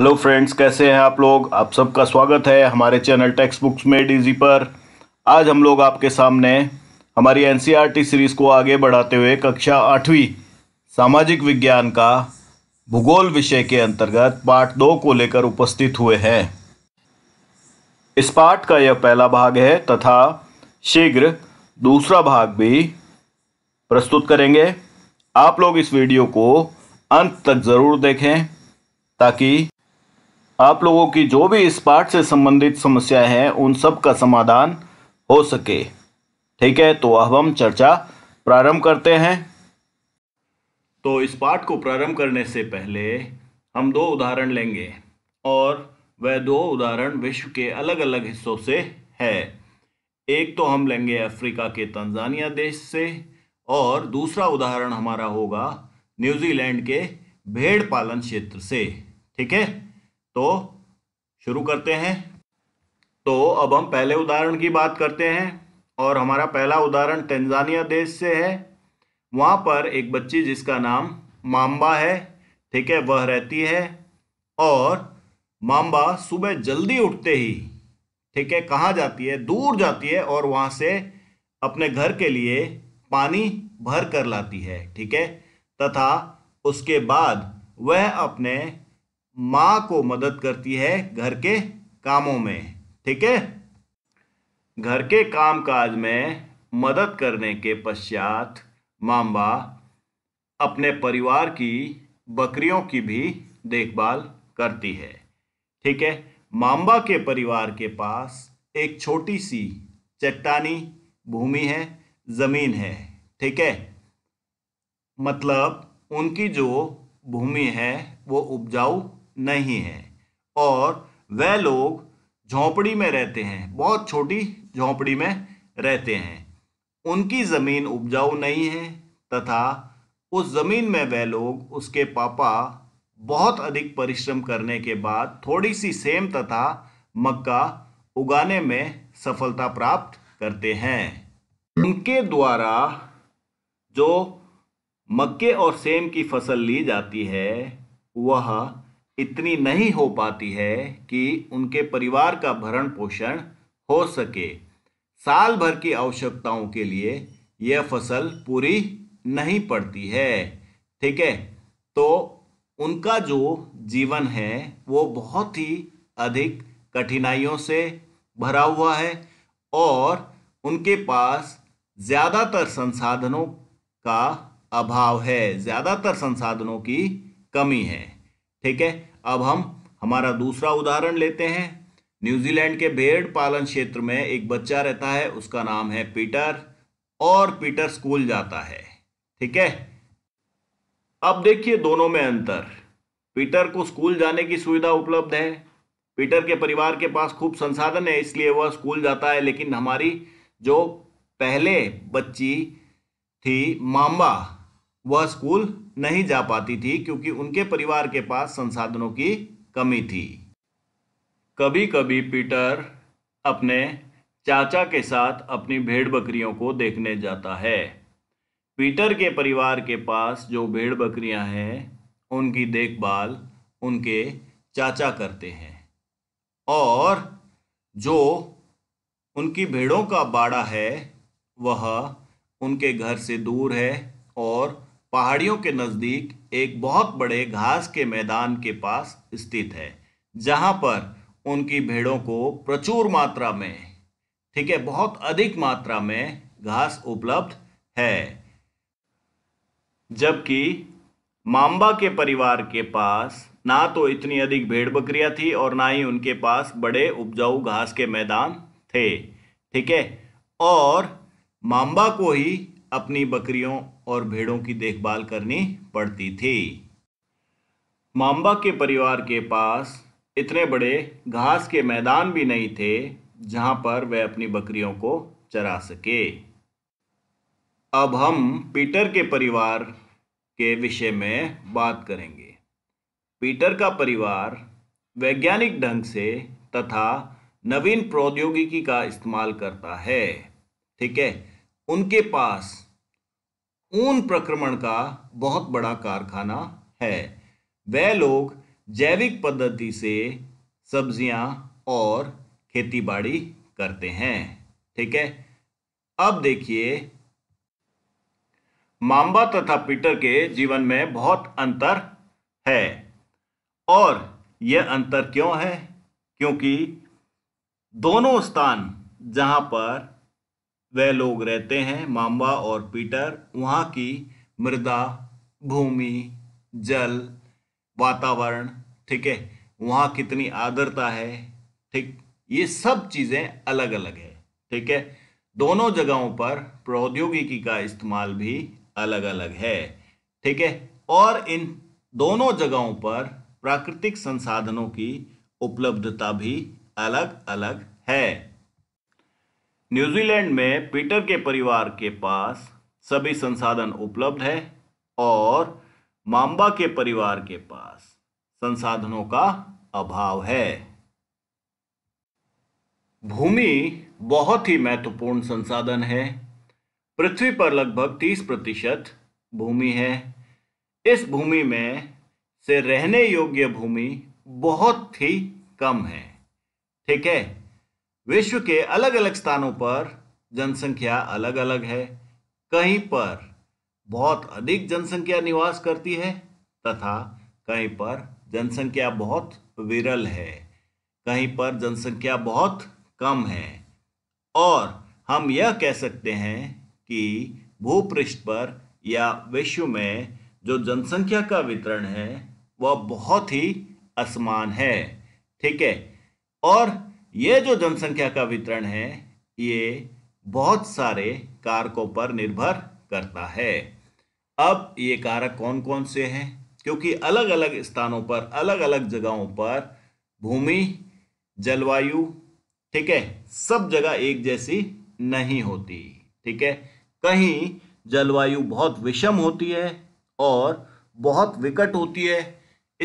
hello friends कैसे हैं आप लोग आप सबका स्वागत है हमारे channel textbooks made easy पर आज हम लोग आपके सामने हमारी एनसीईआरटी सीरीज़ e को आगे बढ़ाते हुए कक्षा आठवीं सामाजिक विज्ञान का भूगोल विषय के अंतर्गत पार्ट दो को लेकर उपस्थित हुए हैं इस पार्ट का यह पहला भाग है तथा शीघ्र दूसरा भाग भी प्रस्तुत करेंगे आप लोग इस वीडियो को अंत तक ज़रूर देखें ताकि आप लोगों की जो भी इस पाठ से संबंधित समस्या है उन सब का समाधान हो सके ठीक है तो अब हम चर्चा प्रारंभ करते हैं तो इस पाठ को प्रारंभ करने से पहले हम दो उदाहरण लेंगे और वह दो उदाहरण विश्व के अलग अलग हिस्सों से है एक तो हम लेंगे अफ्रीका के तंजानिया देश से और दूसरा उदाहरण हमारा होगा न्यूजीलैंड के भेड़ पालन क्षेत्र से ठीक है तो शुरू करते हैं तो अब हम पहले उदाहरण की बात करते हैं और हमारा पहला उदाहरण तंजानिया देश से है वहाँ पर एक बच्ची जिसका नाम माम्बा है ठीक है वह रहती है और मांबा सुबह जल्दी उठते ही ठीक है कहाँ जाती है दूर जाती है और वहाँ से अपने घर के लिए पानी भर कर लाती है ठीक है तथा उसके बाद वह अपने माँ को मदद करती है घर के कामों में ठीक है घर के कामकाज में मदद करने के पश्चात माम्बा अपने परिवार की बकरियों की भी देखभाल करती है ठीक है माम्बा के परिवार के पास एक छोटी सी चट्टानी भूमि है ज़मीन है ठीक है मतलब उनकी जो भूमि है वो उपजाऊ नहीं है और वह लोग झोंपड़ी में रहते हैं बहुत छोटी झोंपड़ी में रहते हैं उनकी ज़मीन उपजाऊ नहीं है तथा उस ज़मीन में वह लोग उसके पापा बहुत अधिक परिश्रम करने के बाद थोड़ी सी सेम तथा मक्का उगाने में सफलता प्राप्त करते हैं उनके द्वारा जो मक्के और सेम की फसल ली जाती है वह इतनी नहीं हो पाती है कि उनके परिवार का भरण पोषण हो सके साल भर की आवश्यकताओं के लिए यह फसल पूरी नहीं पड़ती है ठीक है तो उनका जो जीवन है वो बहुत ही अधिक कठिनाइयों से भरा हुआ है और उनके पास ज़्यादातर संसाधनों का अभाव है ज़्यादातर संसाधनों की कमी है ठीक है अब हम हमारा दूसरा उदाहरण लेते हैं न्यूजीलैंड के भेड़ पालन क्षेत्र में एक बच्चा रहता है उसका नाम है पीटर और पीटर स्कूल जाता है ठीक है अब देखिए दोनों में अंतर पीटर को स्कूल जाने की सुविधा उपलब्ध है पीटर के परिवार के पास खूब संसाधन है इसलिए वह स्कूल जाता है लेकिन हमारी जो पहले बच्ची थी मामा वह स्कूल नहीं जा पाती थी क्योंकि उनके परिवार के पास संसाधनों की कमी थी कभी कभी पीटर अपने चाचा के साथ अपनी भेड़ बकरियों को देखने जाता है पीटर के परिवार के पास जो भेड़ बकरियां हैं उनकी देखभाल उनके चाचा करते हैं और जो उनकी भेड़ों का बाड़ा है वह उनके घर से दूर है और पहाड़ियों के नजदीक एक बहुत बड़े घास के मैदान के पास स्थित है जहां पर उनकी भेड़ों को प्रचुर मात्रा में ठीक है बहुत अधिक मात्रा में घास उपलब्ध है जबकि मांबा के परिवार के पास ना तो इतनी अधिक भेड़ बकरियां थी और ना ही उनके पास बड़े उपजाऊ घास के मैदान थे ठीक है और मांबा को ही अपनी बकरियों और भेड़ों की देखभाल करनी पड़ती थी मांबा के परिवार के पास इतने बड़े घास के मैदान भी नहीं थे जहां पर वह अपनी बकरियों को चरा सके अब हम पीटर के परिवार के विषय में बात करेंगे पीटर का परिवार वैज्ञानिक ढंग से तथा नवीन प्रौद्योगिकी का इस्तेमाल करता है ठीक है उनके पास ऊन प्रक्रमण का बहुत बड़ा कारखाना है वह लोग जैविक पद्धति से सब्जियां और खेतीबाड़ी करते हैं ठीक है अब देखिए मांबा तथा पीटर के जीवन में बहुत अंतर है और यह अंतर क्यों है क्योंकि दोनों स्थान जहां पर वे लोग रहते हैं माम्बा और पीटर वहाँ की मृदा भूमि जल वातावरण ठीक है वहाँ कितनी आदरता है ठीक ये सब चीज़ें अलग अलग है ठीक है दोनों जगहों पर प्रौद्योगिकी का इस्तेमाल भी अलग अलग है ठीक है और इन दोनों जगहों पर प्राकृतिक संसाधनों की उपलब्धता भी अलग अलग है न्यूजीलैंड में पीटर के परिवार के पास सभी संसाधन उपलब्ध है और माम्बा के परिवार के पास संसाधनों का अभाव है भूमि बहुत ही महत्वपूर्ण संसाधन है पृथ्वी पर लगभग 30 प्रतिशत भूमि है इस भूमि में से रहने योग्य भूमि बहुत ही कम है ठीक है विश्व के अलग अलग स्थानों पर जनसंख्या अलग अलग है कहीं पर बहुत अधिक जनसंख्या निवास करती है तथा कहीं पर जनसंख्या बहुत विरल है कहीं पर जनसंख्या बहुत कम है और हम यह कह सकते हैं कि भूपृष्ठ पर या विश्व में जो जनसंख्या का वितरण है वह बहुत ही असमान है ठीक है और ये जो जनसंख्या का वितरण है ये बहुत सारे कारकों पर निर्भर करता है अब ये कारक कौन कौन से हैं क्योंकि अलग अलग स्थानों पर अलग अलग जगहों पर भूमि जलवायु ठीक है सब जगह एक जैसी नहीं होती ठीक है कहीं जलवायु बहुत विषम होती है और बहुत विकट होती है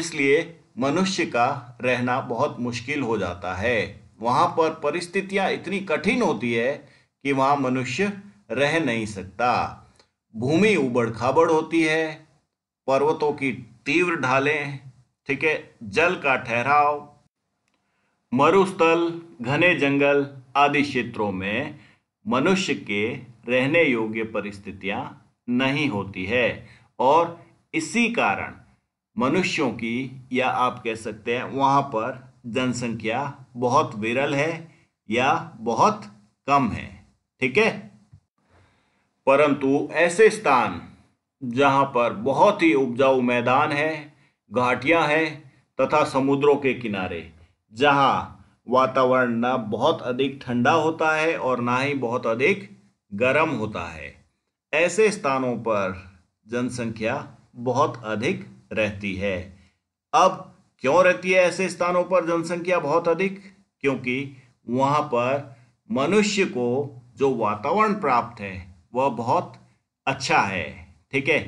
इसलिए मनुष्य का रहना बहुत मुश्किल हो जाता है वहां पर परिस्थितियां इतनी कठिन होती है कि वहां मनुष्य रह नहीं सकता भूमि उबड़ खाबड़ होती है पर्वतों की तीव्र ढालें ठीक है जल का ठहराव मरुस्थल घने जंगल आदि क्षेत्रों में मनुष्य के रहने योग्य परिस्थितियां नहीं होती है और इसी कारण मनुष्यों की या आप कह सकते हैं वहां पर जनसंख्या बहुत विरल है या बहुत कम है ठीक है परंतु ऐसे स्थान जहां पर बहुत ही उपजाऊ मैदान है घाटियां हैं तथा समुद्रों के किनारे जहां वातावरण ना बहुत अधिक ठंडा होता है और ना ही बहुत अधिक गर्म होता है ऐसे स्थानों पर जनसंख्या बहुत अधिक रहती है अब क्यों रहती है ऐसे स्थानों पर जनसंख्या बहुत अधिक क्योंकि वहाँ पर मनुष्य को जो वातावरण प्राप्त है वह बहुत अच्छा है ठीक है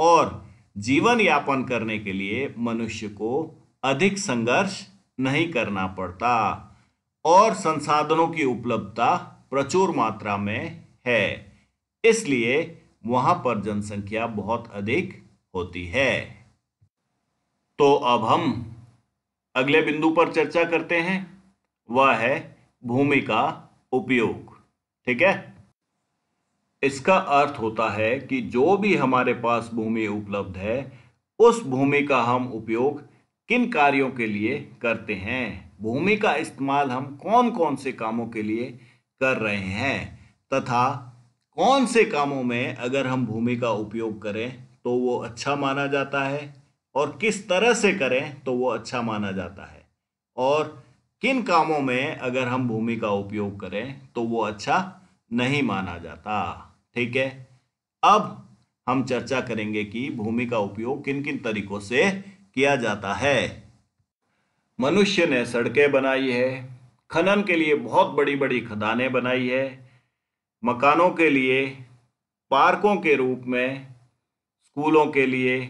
और जीवन यापन करने के लिए मनुष्य को अधिक संघर्ष नहीं करना पड़ता और संसाधनों की उपलब्धता प्रचुर मात्रा में है इसलिए वहाँ पर जनसंख्या बहुत अधिक होती है तो अब हम अगले बिंदु पर चर्चा करते हैं वह है भूमि का उपयोग ठीक है इसका अर्थ होता है कि जो भी हमारे पास भूमि उपलब्ध है उस भूमि का हम उपयोग किन कार्यों के लिए करते हैं भूमि का इस्तेमाल हम कौन कौन से कामों के लिए कर रहे हैं तथा कौन से कामों में अगर हम भूमि का उपयोग करें तो वो अच्छा माना जाता है और किस तरह से करें तो वो अच्छा माना जाता है और किन कामों में अगर हम भूमि का उपयोग करें तो वो अच्छा नहीं माना जाता ठीक है अब हम चर्चा करेंगे कि भूमि का उपयोग किन किन तरीकों से किया जाता है मनुष्य ने सड़कें बनाई है खनन के लिए बहुत बड़ी बड़ी खदानें बनाई है मकानों के लिए पार्कों के रूप में स्कूलों के लिए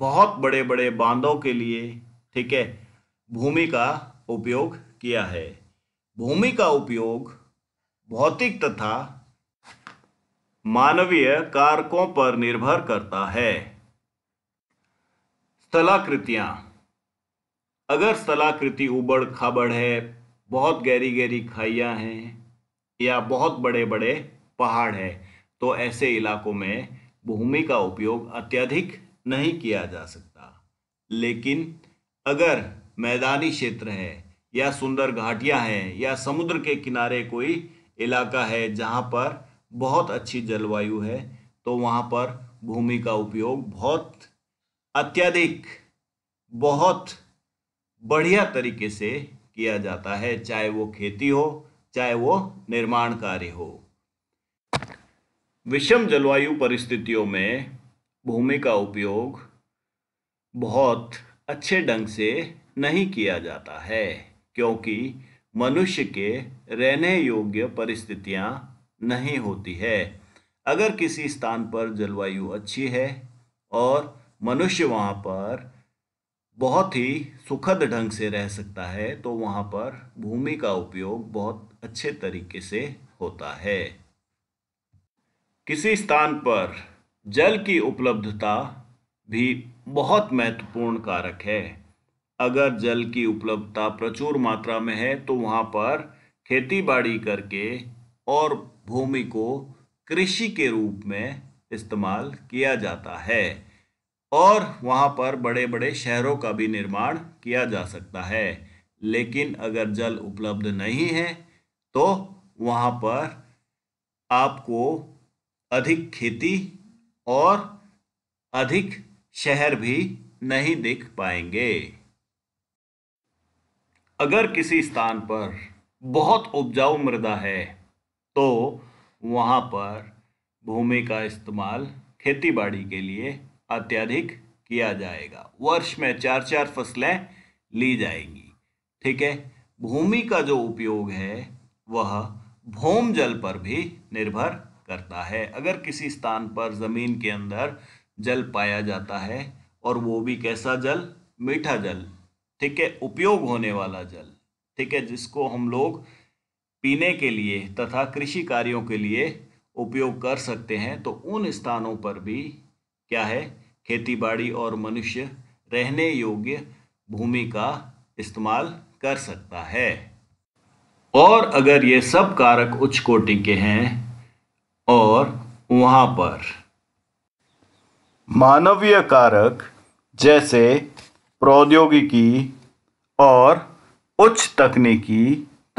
बहुत बड़े बड़े बांधों के लिए ठीक है भूमि का उपयोग किया है भूमि का उपयोग भौतिक तथा मानवीय कारकों पर निर्भर करता है स्थलाकृतियाँ अगर स्थलाकृति उबड़ खाबड़ है बहुत गहरी गहरी खाइयां हैं या बहुत बड़े बड़े पहाड़ है तो ऐसे इलाकों में भूमि का उपयोग अत्यधिक नहीं किया जा सकता लेकिन अगर मैदानी क्षेत्र है या सुंदर घाटियां हैं या समुद्र के किनारे कोई इलाका है जहां पर बहुत अच्छी जलवायु है तो वहां पर भूमि का उपयोग बहुत अत्यधिक बहुत बढ़िया तरीके से किया जाता है चाहे वो खेती हो चाहे वो निर्माण कार्य हो विषम जलवायु परिस्थितियों में भूमि का उपयोग बहुत अच्छे ढंग से नहीं किया जाता है क्योंकि मनुष्य के रहने योग्य परिस्थितियां नहीं होती है अगर किसी स्थान पर जलवायु अच्छी है और मनुष्य वहाँ पर बहुत ही सुखद ढंग से रह सकता है तो वहाँ पर भूमि का उपयोग बहुत अच्छे तरीके से होता है किसी स्थान पर जल की उपलब्धता भी बहुत महत्वपूर्ण कारक है अगर जल की उपलब्धता प्रचुर मात्रा में है तो वहाँ पर खेती बाड़ी करके और भूमि को कृषि के रूप में इस्तेमाल किया जाता है और वहाँ पर बड़े बड़े शहरों का भी निर्माण किया जा सकता है लेकिन अगर जल उपलब्ध नहीं है तो वहाँ पर आपको अधिक खेती और अधिक शहर भी नहीं दिख पाएंगे अगर किसी स्थान पर बहुत उपजाऊ मृदा है तो वहां पर भूमि का इस्तेमाल खेतीबाड़ी के लिए अत्यधिक किया जाएगा वर्ष में चार चार फसलें ली जाएंगी ठीक है भूमि का जो उपयोग है वह भूम जल पर भी निर्भर करता है अगर किसी स्थान पर ज़मीन के अंदर जल पाया जाता है और वो भी कैसा जल मीठा जल ठीक है उपयोग होने वाला जल ठीक है जिसको हम लोग पीने के लिए तथा कृषि कार्यों के लिए उपयोग कर सकते हैं तो उन स्थानों पर भी क्या है खेतीबाड़ी और मनुष्य रहने योग्य भूमि का इस्तेमाल कर सकता है और अगर ये सब कारक उच्च कोटि के हैं और वहाँ पर मानवीय कारक जैसे प्रौद्योगिकी और उच्च तकनीकी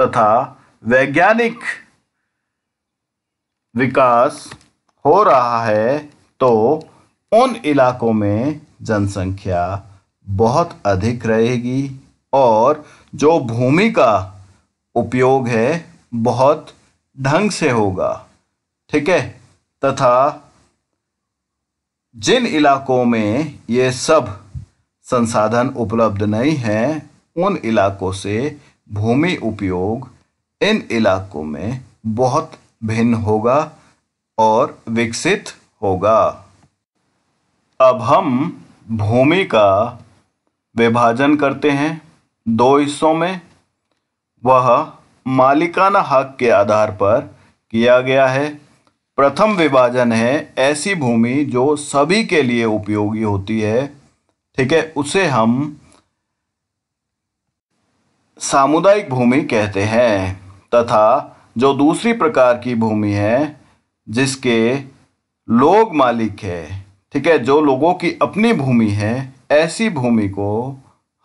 तथा वैज्ञानिक विकास हो रहा है तो उन इलाकों में जनसंख्या बहुत अधिक रहेगी और जो भूमि का उपयोग है बहुत ढंग से होगा ठीक है तथा जिन इलाकों में ये सब संसाधन उपलब्ध नहीं हैं उन इलाकों से भूमि उपयोग इन इलाकों में बहुत भिन्न होगा और विकसित होगा अब हम भूमि का विभाजन करते हैं दो हिस्सों में वह मालिकाना हक के आधार पर किया गया है प्रथम विभाजन है ऐसी भूमि जो सभी के लिए उपयोगी होती है ठीक है उसे हम सामुदायिक भूमि कहते हैं तथा जो दूसरी प्रकार की भूमि है जिसके लोग मालिक है ठीक है जो लोगों की अपनी भूमि है ऐसी भूमि को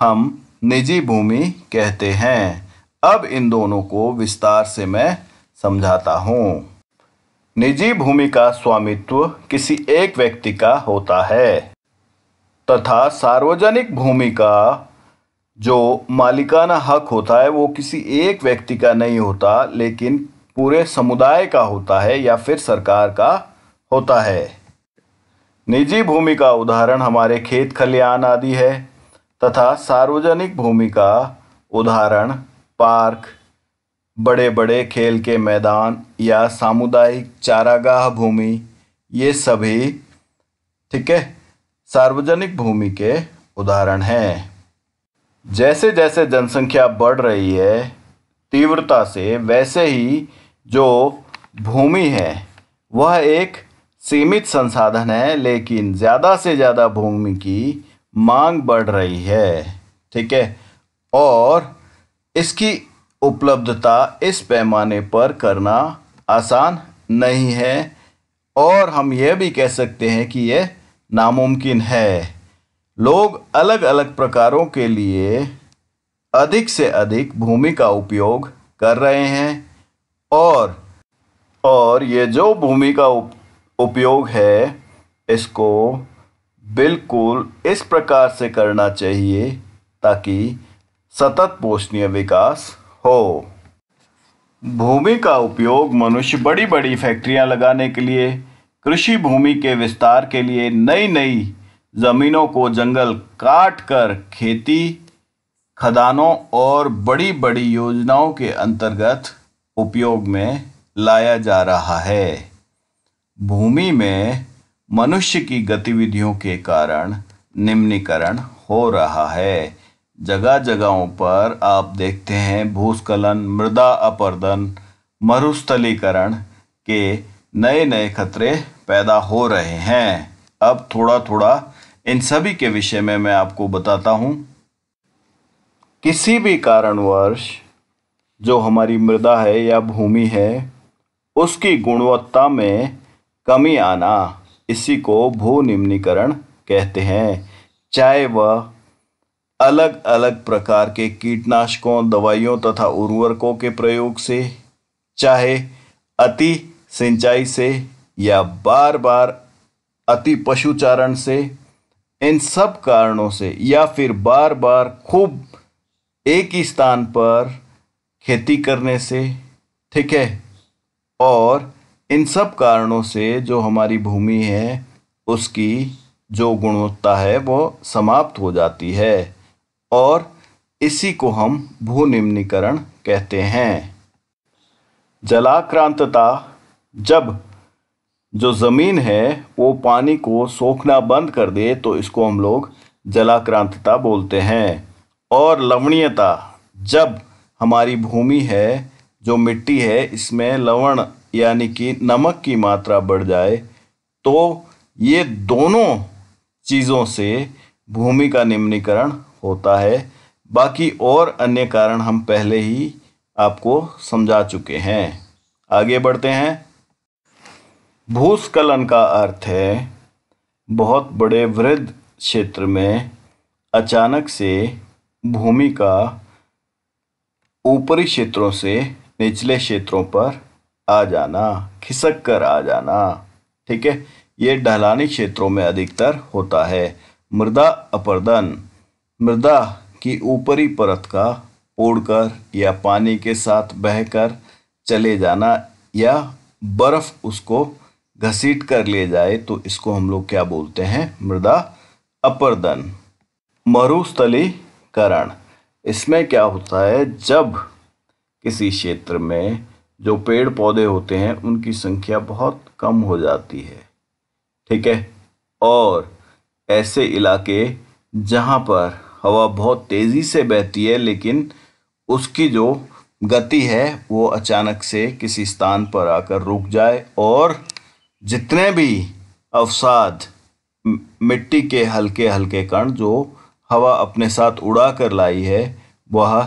हम निजी भूमि कहते हैं अब इन दोनों को विस्तार से मैं समझाता हूँ निजी भूमि का स्वामित्व किसी एक व्यक्ति का होता है तथा सार्वजनिक भूमि का जो मालिकाना हक होता है वो किसी एक व्यक्ति का नहीं होता लेकिन पूरे समुदाय का होता है या फिर सरकार का होता है निजी भूमि का उदाहरण हमारे खेत खलिहान आदि है तथा सार्वजनिक भूमि का उदाहरण पार्क बड़े बड़े खेल के मैदान या सामुदायिक चारागाह भूमि ये सभी ठीक है सार्वजनिक भूमि के उदाहरण हैं जैसे जैसे जनसंख्या बढ़ रही है तीव्रता से वैसे ही जो भूमि है वह एक सीमित संसाधन है लेकिन ज़्यादा से ज़्यादा भूमि की मांग बढ़ रही है ठीक है और इसकी उपलब्धता इस पैमाने पर करना आसान नहीं है और हम यह भी कह सकते हैं कि यह नामुमकिन है लोग अलग अलग प्रकारों के लिए अधिक से अधिक भूमि का उपयोग कर रहे हैं और और ये जो भूमि का उपयोग है इसको बिल्कुल इस प्रकार से करना चाहिए ताकि सतत पोषणीय विकास हो भूमि का उपयोग मनुष्य बड़ी बड़ी फैक्ट्रियां लगाने के लिए कृषि भूमि के विस्तार के लिए नई नई ज़मीनों को जंगल काट कर खेती खदानों और बड़ी बड़ी योजनाओं के अंतर्गत उपयोग में लाया जा रहा है भूमि में मनुष्य की गतिविधियों के कारण निम्नीकरण हो रहा है जगह जगहों पर आप देखते हैं भूस्खलन मृदा अपरदन मरुस्थलीकरण के नए नए खतरे पैदा हो रहे हैं अब थोड़ा थोड़ा इन सभी के विषय में मैं आपको बताता हूँ किसी भी कारणवश जो हमारी मृदा है या भूमि है उसकी गुणवत्ता में कमी आना इसी को भू निम्नीकरण कहते हैं चाहे वह अलग अलग प्रकार के कीटनाशकों दवाइयों तथा उर्वरकों के प्रयोग से चाहे अति सिंचाई से या बार बार अति पशुचारण से इन सब कारणों से या फिर बार बार खूब एक ही स्थान पर खेती करने से ठीक है और इन सब कारणों से जो हमारी भूमि है उसकी जो गुणवत्ता है वो समाप्त हो जाती है और इसी को हम भूनिम्नीकरण कहते हैं जलाक्रांतता जब जो ज़मीन है वो पानी को सोखना बंद कर दे तो इसको हम लोग जलाक्रांतता बोलते हैं और लवणीयता जब हमारी भूमि है जो मिट्टी है इसमें लवण यानी कि नमक की मात्रा बढ़ जाए तो ये दोनों चीज़ों से भूमि का निम्नीकरण होता है बाकी और अन्य कारण हम पहले ही आपको समझा चुके हैं आगे बढ़ते हैं भूस्खलन का अर्थ है बहुत बड़े वृद्ध क्षेत्र में अचानक से भूमि का ऊपरी क्षेत्रों से निचले क्षेत्रों पर आ जाना खिसक कर आ जाना ठीक है ये ढलानी क्षेत्रों में अधिकतर होता है मृदा अपर्दन मृदा की ऊपरी परत का ओढ़कर या पानी के साथ बहकर चले जाना या बर्फ उसको घसीट कर ले जाए तो इसको हम लोग क्या बोलते हैं मृदा अपरदन मरुस्थलीकरण इसमें क्या होता है जब किसी क्षेत्र में जो पेड़ पौधे होते हैं उनकी संख्या बहुत कम हो जाती है ठीक है और ऐसे इलाके जहाँ पर हवा बहुत तेज़ी से बहती है लेकिन उसकी जो गति है वो अचानक से किसी स्थान पर आकर रुक जाए और जितने भी अवसाद मिट्टी के हल्के हल्के कण जो हवा अपने साथ उड़ा कर लाई है वह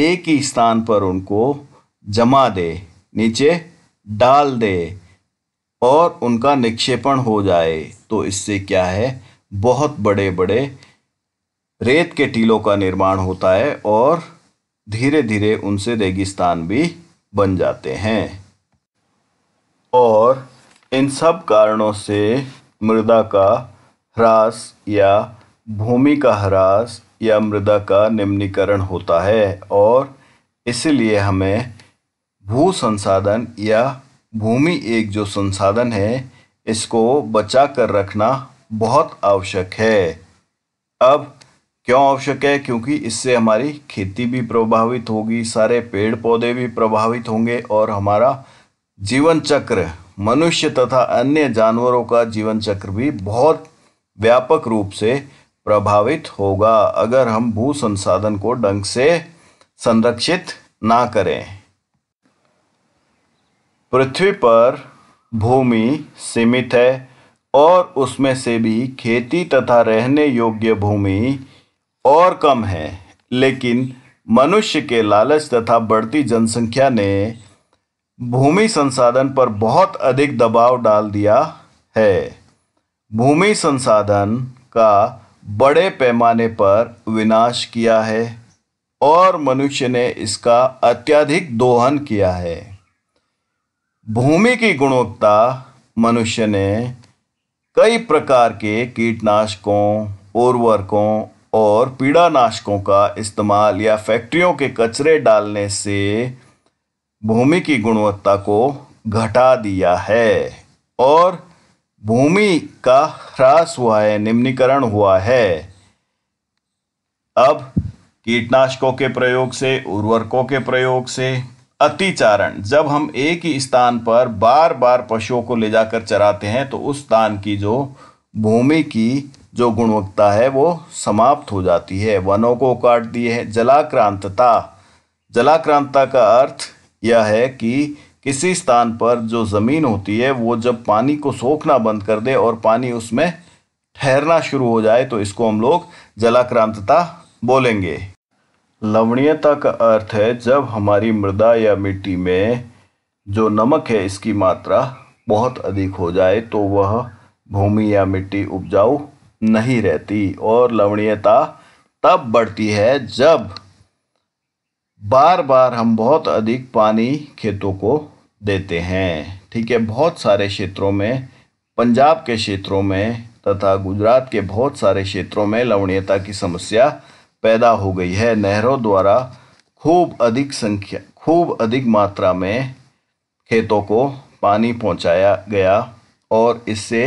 एक ही स्थान पर उनको जमा दे नीचे डाल दे और उनका निक्षेपण हो जाए तो इससे क्या है बहुत बड़े बड़े रेत के टीलों का निर्माण होता है और धीरे धीरे उनसे रेगिस्तान भी बन जाते हैं और इन सब कारणों से मृदा का ह्रास या भूमि का ह्रास या मृदा का निम्नीकरण होता है और इसलिए हमें भू संसाधन या भूमि एक जो संसाधन है इसको बचा कर रखना बहुत आवश्यक है अब क्यों आवश्यक है क्योंकि इससे हमारी खेती भी प्रभावित होगी सारे पेड़ पौधे भी प्रभावित होंगे और हमारा जीवन चक्र मनुष्य तथा अन्य जानवरों का जीवन चक्र भी बहुत व्यापक रूप से प्रभावित होगा अगर हम भू संसाधन को ढंग से संरक्षित ना करें पृथ्वी पर भूमि सीमित है और उसमें से भी खेती तथा रहने योग्य भूमि और कम है लेकिन मनुष्य के लालच तथा बढ़ती जनसंख्या ने भूमि संसाधन पर बहुत अधिक दबाव डाल दिया है भूमि संसाधन का बड़े पैमाने पर विनाश किया है और मनुष्य ने इसका अत्यधिक दोहन किया है भूमि की गुणवत्ता मनुष्य ने कई प्रकार के कीटनाशकों उर्वरकों और पीड़ानाशकों का इस्तेमाल या फैक्ट्रियों के कचरे डालने से भूमि की गुणवत्ता को घटा दिया है और भूमि का ह्रास हुआ है निम्नीकरण हुआ है अब कीटनाशकों के प्रयोग से उर्वरकों के प्रयोग से अतिचारण जब हम एक ही स्थान पर बार बार पशुओं को ले जाकर चराते हैं तो उस स्थान की जो भूमि की जो गुणवत्ता है वो समाप्त हो जाती है वनों को काट दिए हैं जलाक्रांतता जलाक्रांतता का अर्थ यह है कि किसी स्थान पर जो ज़मीन होती है वो जब पानी को सोखना बंद कर दे और पानी उसमें ठहरना शुरू हो जाए तो इसको हम लोग जलाक्रांतता बोलेंगे लवणीयता का अर्थ है जब हमारी मृदा या मिट्टी में जो नमक है इसकी मात्रा बहुत अधिक हो जाए तो वह भूमि या मिट्टी उपजाऊ नहीं रहती और लवणीयता तब बढ़ती है जब बार बार हम बहुत अधिक पानी खेतों को देते हैं ठीक है बहुत सारे क्षेत्रों में पंजाब के क्षेत्रों में तथा गुजरात के बहुत सारे क्षेत्रों में लवणीयता की समस्या पैदा हो गई है नहरों द्वारा खूब अधिक संख्या खूब अधिक मात्रा में खेतों को पानी पहुंचाया गया और इससे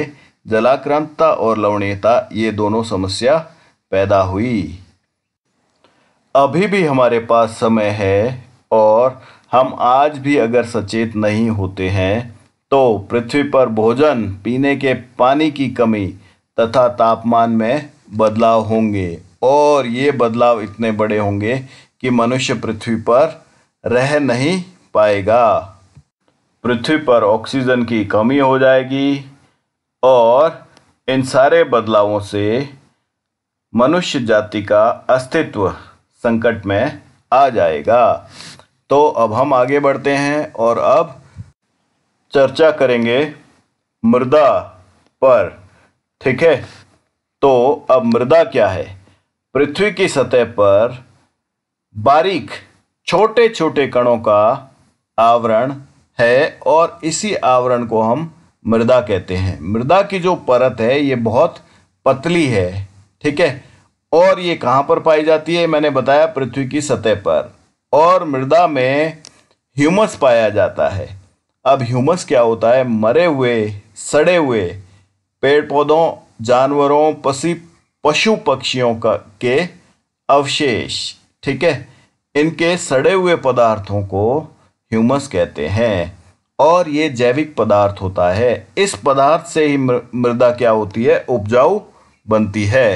जलाक्रांतता और लवणीयता ये दोनों समस्या पैदा हुई अभी भी हमारे पास समय है और हम आज भी अगर सचेत नहीं होते हैं तो पृथ्वी पर भोजन पीने के पानी की कमी तथा तापमान में बदलाव होंगे और ये बदलाव इतने बड़े होंगे कि मनुष्य पृथ्वी पर रह नहीं पाएगा पृथ्वी पर ऑक्सीजन की कमी हो जाएगी और इन सारे बदलावों से मनुष्य जाति का अस्तित्व संकट में आ जाएगा तो अब हम आगे बढ़ते हैं और अब चर्चा करेंगे मृदा पर ठीक है तो अब मृदा क्या है पृथ्वी की सतह पर बारीक छोटे छोटे कणों का आवरण है और इसी आवरण को हम मृदा कहते हैं मृदा की जो परत है ये बहुत पतली है ठीक है और ये कहाँ पर पाई जाती है मैंने बताया पृथ्वी की सतह पर और मृदा में ह्यूमस पाया जाता है अब ह्यूमस क्या होता है मरे हुए सड़े हुए पेड़ पौधों जानवरों पशु पशु पक्षियों का के अवशेष ठीक है इनके सड़े हुए पदार्थों को ह्यूमस कहते हैं और ये जैविक पदार्थ होता है इस पदार्थ से ही मृदा क्या होती है उपजाऊ बनती है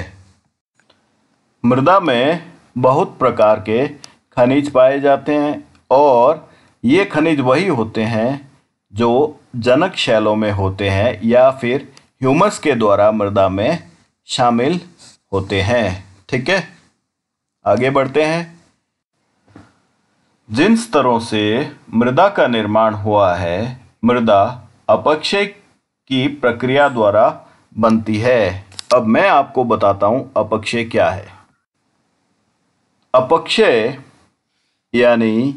मृदा में बहुत प्रकार के खनिज पाए जाते हैं और ये खनिज वही होते हैं जो जनक शैलों में होते हैं या फिर ह्यूमस के द्वारा मृदा में शामिल होते हैं ठीक है आगे बढ़ते हैं जिन स्तरों से मृदा का निर्माण हुआ है मृदा अपक्षय की प्रक्रिया द्वारा बनती है अब मैं आपको बताता हूं अपक्षय क्या है अपक्षय यानी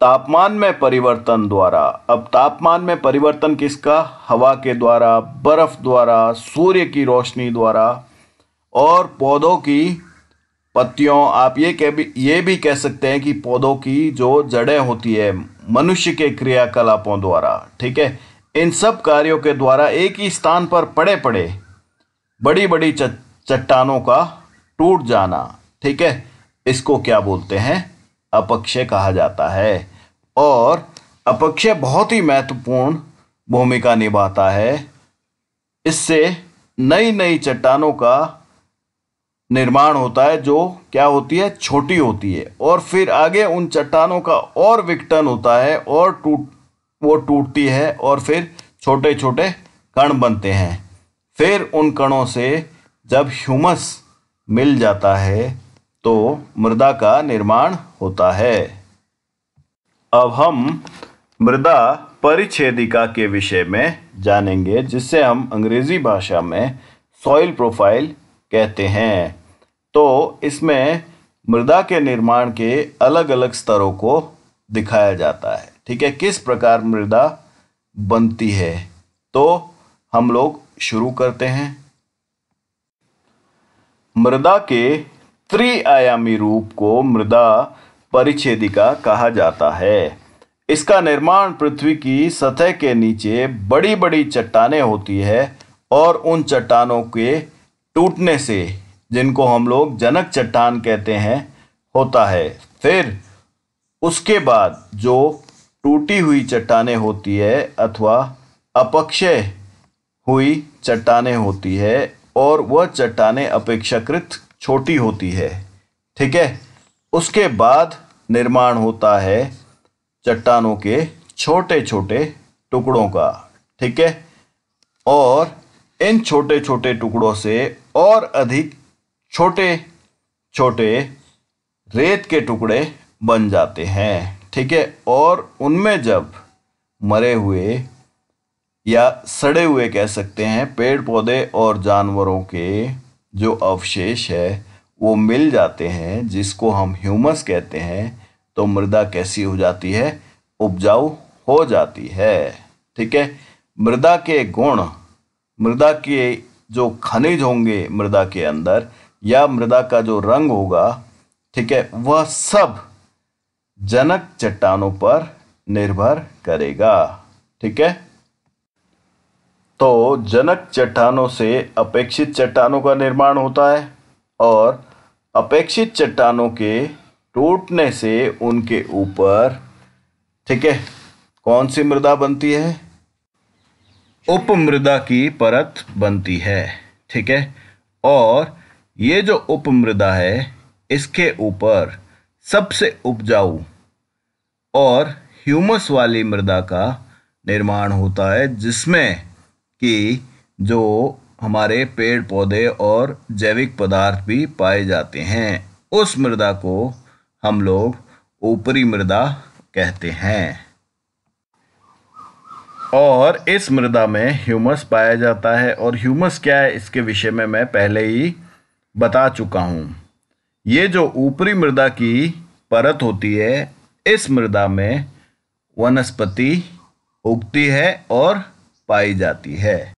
तापमान में परिवर्तन द्वारा अब तापमान में परिवर्तन किसका हवा के द्वारा बर्फ द्वारा सूर्य की रोशनी द्वारा और पौधों की पत्तियों आप ये कह भी ये भी कह सकते हैं कि पौधों की जो जड़ें होती है मनुष्य के क्रियाकलापों द्वारा ठीक है इन सब कार्यों के द्वारा एक ही स्थान पर पड़े पड़े बड़ी बड़ी चट्टानों का टूट जाना ठीक है इसको क्या बोलते हैं अपक्षय कहा जाता है और अपक्षय बहुत ही महत्वपूर्ण भूमिका निभाता है इससे नई नई चट्टानों का निर्माण होता है जो क्या होती है छोटी होती है और फिर आगे उन चट्टानों का और विघटन होता है और टूट वो टूटती है और फिर छोटे छोटे कण बनते हैं फिर उन कणों से जब ह्यूमस मिल जाता है तो मृदा का निर्माण होता है अब हम मृदा परिच्छेदिका के विषय में जानेंगे जिससे हम अंग्रेजी भाषा में सॉइल प्रोफाइल कहते हैं तो इसमें मृदा के निर्माण के अलग अलग स्तरों को दिखाया जाता है ठीक है किस प्रकार मृदा बनती है तो हम लोग शुरू करते हैं मृदा के त्रिआयामी रूप को मृदा परिच्छेदिका कहा जाता है इसका निर्माण पृथ्वी की सतह के नीचे बड़ी बड़ी चट्टाने होती है और उन चट्टानों के टूटने से जिनको हम लोग जनक चट्टान कहते हैं होता है फिर उसके बाद जो टूटी हुई चट्टाने होती है अथवा अपक्षय हुई चट्टाने होती है और वह चट्टाने अपेक्षाकृत छोटी होती है ठीक है उसके बाद निर्माण होता है चट्टानों के छोटे छोटे टुकड़ों का ठीक है और इन छोटे छोटे टुकड़ों से और अधिक छोटे छोटे रेत के टुकड़े बन जाते हैं ठीक है और उनमें जब मरे हुए या सड़े हुए कह सकते हैं पेड़ पौधे और जानवरों के जो अवशेष है वो मिल जाते हैं जिसको हम ह्यूमस कहते हैं तो मृदा कैसी हो जाती है उपजाऊ हो जाती है ठीक है मृदा के गुण मृदा की जो खनिज होंगे मृदा के अंदर या मृदा का जो रंग होगा ठीक है वह सब जनक चट्टानों पर निर्भर करेगा ठीक है तो जनक चट्टानों से अपेक्षित चट्टानों का निर्माण होता है और अपेक्षित चट्टानों के टूटने से उनके ऊपर ठीक है कौन सी मृदा बनती है उपमृदा की परत बनती है ठीक है और ये जो उपमृदा है इसके ऊपर सबसे उपजाऊ और ह्यूमस वाली मृदा का निर्माण होता है जिसमें कि जो हमारे पेड़ पौधे और जैविक पदार्थ भी पाए जाते हैं उस मृदा को हम लोग ऊपरी मृदा कहते हैं और इस मृदा में ह्यूमस पाया जाता है और ह्यूमस क्या है इसके विषय में मैं पहले ही बता चुका हूँ ये जो ऊपरी मृदा की परत होती है इस मृदा में वनस्पति उगती है और पाई जाती है